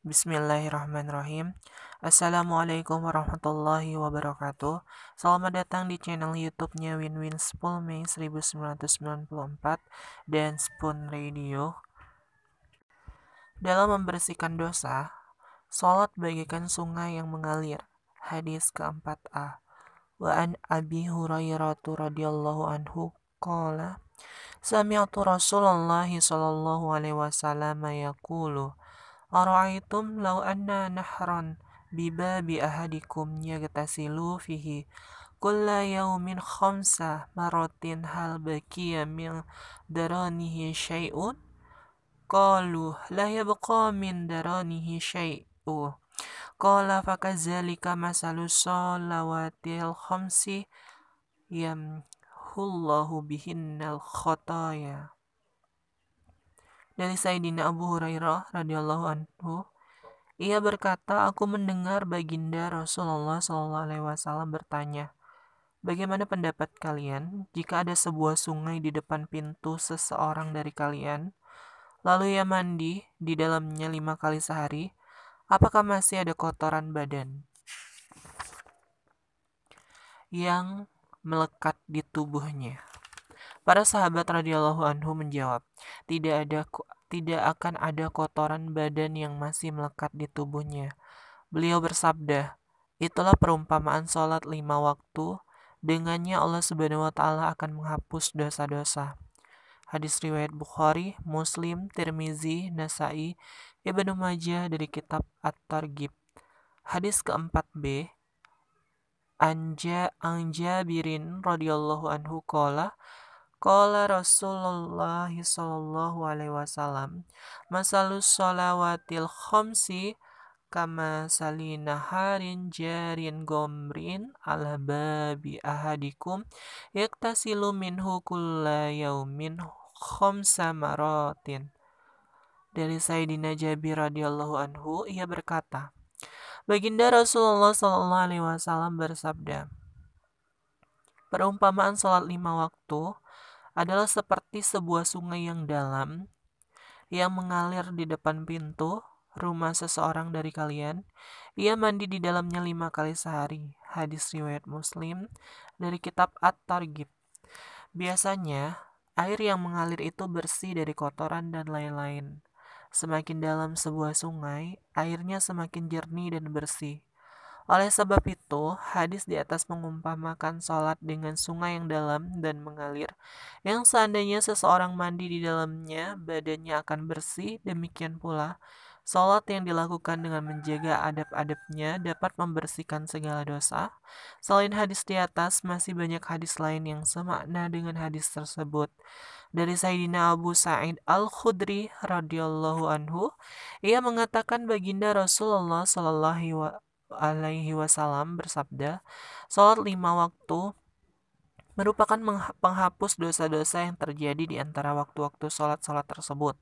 Bismillahirrahmanirrahim. Assalamualaikum warahmatullahi wabarakatuh. Selamat datang di channel YouTube-nya Winwin 10 Mei 1994 dan Spoon Radio. Dalam membersihkan dosa, salat bagaikan sungai yang mengalir. Hadis keempat A. Wa an Abi Hurairah radhiyallahu anhu qala Sami'tu Rasulullah sallallahu alaihi wasallam yaqulu Ara'aitum law anna nahran bibabi ahadikum yagtasilu fihi kulla yaumin khamsa marotin hal bakiya min daranihi syai'un qalu la yabqa min daranihi syai'u qala fakazalika masalu salawatil khamsi yam hullahu bihinnal khataya dari Sayyidina Abu Hurairah radhiyallahu anhu ia berkata, aku mendengar baginda Rasulullah SAW bertanya, Bagaimana pendapat kalian jika ada sebuah sungai di depan pintu seseorang dari kalian, lalu ia mandi di dalamnya lima kali sehari, apakah masih ada kotoran badan yang melekat di tubuhnya? Para sahabat radhiyallahu anhu menjawab, "Tidak ada tidak akan ada kotoran badan yang masih melekat di tubuhnya." Beliau bersabda, "Itulah perumpamaan salat lima waktu, dengannya Allah Subhanahu wa taala akan menghapus dosa-dosa." Hadis riwayat Bukhari, Muslim, Tirmizi, Nasai, Ibnu Majah dari kitab at targib Hadis keempat B, Anja Anja Birin radhiyallahu anhu kola Qala Rasulullah sallallahu alaihi wasallam, "Masalus salawatil khamsi kama salina harin jarin gomrin ala babi ahadikum yaktasilu minhu kulla yaumin khamsa maratin." Dari Sayyidina Jabir radhiyallahu anhu ia berkata, Baginda Rasulullah sallallahu alaihi wasallam bersabda, Perumpamaan salat lima waktu adalah seperti sebuah sungai yang dalam yang mengalir di depan pintu rumah seseorang dari kalian. Ia mandi di dalamnya lima kali sehari. Hadis riwayat Muslim dari kitab at targib Biasanya, air yang mengalir itu bersih dari kotoran dan lain-lain. Semakin dalam sebuah sungai, airnya semakin jernih dan bersih. Oleh sebab itu, hadis di atas mengumpamakan sholat dengan sungai yang dalam dan mengalir, yang seandainya seseorang mandi di dalamnya, badannya akan bersih, demikian pula. Salat yang dilakukan dengan menjaga adab-adabnya dapat membersihkan segala dosa. Selain hadis di atas, masih banyak hadis lain yang semakna dengan hadis tersebut. Dari Sayyidina Abu Sa'id Al-Khudri radhiyallahu anhu, ia mengatakan baginda Rasulullah sallallahu alaihi wasallam bersabda, "Salat lima waktu merupakan penghapus dosa-dosa yang terjadi di antara waktu-waktu sholat-sholat tersebut.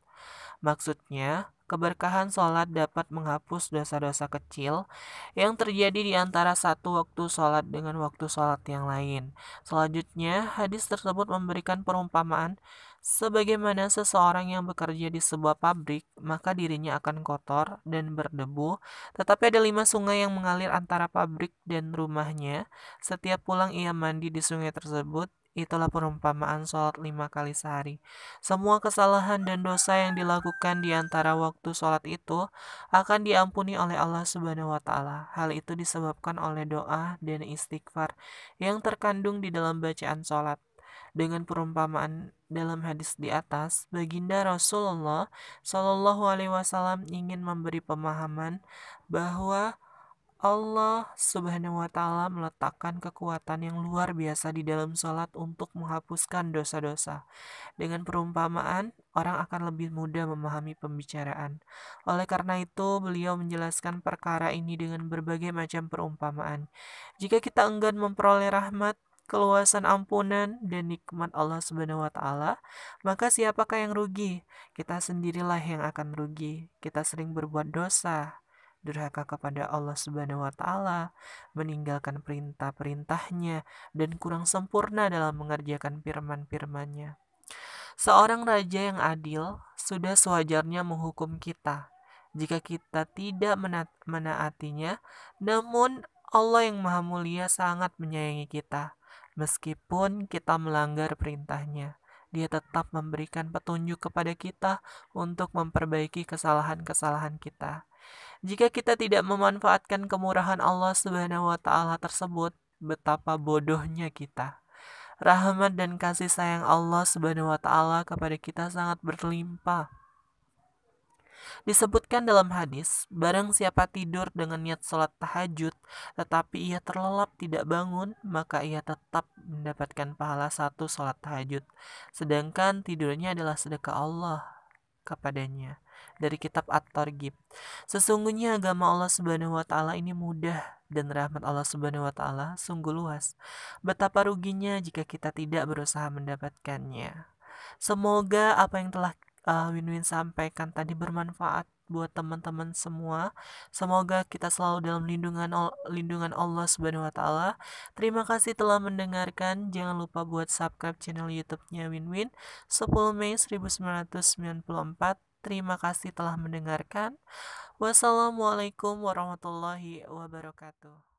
Maksudnya, keberkahan sholat dapat menghapus dosa-dosa kecil yang terjadi di antara satu waktu sholat dengan waktu sholat yang lain. Selanjutnya, hadis tersebut memberikan perumpamaan Sebagaimana seseorang yang bekerja di sebuah pabrik, maka dirinya akan kotor dan berdebu, tetapi ada lima sungai yang mengalir antara pabrik dan rumahnya. Setiap pulang ia mandi di sungai tersebut, Itulah perumpamaan sholat lima kali sehari. Semua kesalahan dan dosa yang dilakukan di antara waktu sholat itu akan diampuni oleh Allah Subhanahu wa Ta'ala. Hal itu disebabkan oleh doa dan istighfar yang terkandung di dalam bacaan sholat. Dengan perumpamaan dalam hadis di atas, baginda Rasulullah Shallallahu Alaihi Wasallam ingin memberi pemahaman bahwa Allah Subhanahu wa Ta'ala meletakkan kekuatan yang luar biasa di dalam sholat untuk menghapuskan dosa-dosa. Dengan perumpamaan, orang akan lebih mudah memahami pembicaraan. Oleh karena itu, beliau menjelaskan perkara ini dengan berbagai macam perumpamaan. Jika kita enggan memperoleh rahmat, keluasan ampunan dan nikmat Allah Subhanahu wa taala, maka siapakah yang rugi? Kita sendirilah yang akan rugi. Kita sering berbuat dosa, durhaka kepada Allah Subhanahu wa taala, meninggalkan perintah-perintahnya dan kurang sempurna dalam mengerjakan firman-firmannya. Seorang raja yang adil sudah sewajarnya menghukum kita jika kita tidak mena menaatinya, namun Allah yang Maha Mulia sangat menyayangi kita Meskipun kita melanggar perintahnya, dia tetap memberikan petunjuk kepada kita untuk memperbaiki kesalahan-kesalahan kita. Jika kita tidak memanfaatkan kemurahan Allah Subhanahu wa taala tersebut, betapa bodohnya kita rahmat dan kasih sayang Allah Subhanahu wa taala kepada kita sangat berlimpah. Disebutkan dalam hadis, barang siapa tidur dengan niat sholat tahajud, tetapi ia terlelap tidak bangun, maka ia tetap mendapatkan pahala satu sholat tahajud. Sedangkan tidurnya adalah sedekah Allah kepadanya dari kitab at targib Sesungguhnya agama Allah Subhanahu wa taala ini mudah dan rahmat Allah Subhanahu wa taala sungguh luas. Betapa ruginya jika kita tidak berusaha mendapatkannya. Semoga apa yang telah uh, sampaikan tadi bermanfaat buat teman-teman semua. Semoga kita selalu dalam lindungan lindungan Allah Subhanahu wa taala. Terima kasih telah mendengarkan. Jangan lupa buat subscribe channel YouTube-nya Winwin 10 Mei 1994. Terima kasih telah mendengarkan. Wassalamualaikum warahmatullahi wabarakatuh.